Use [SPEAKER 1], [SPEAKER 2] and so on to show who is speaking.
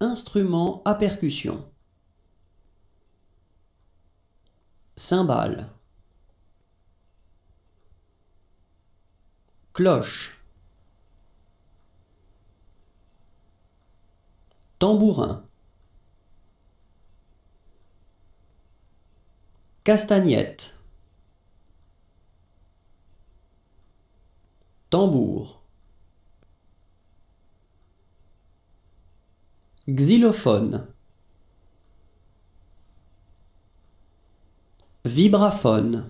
[SPEAKER 1] Instrument à percussion. Cymbales Cloche. Tambourin. Castagnette. Tambour. xylophone vibraphone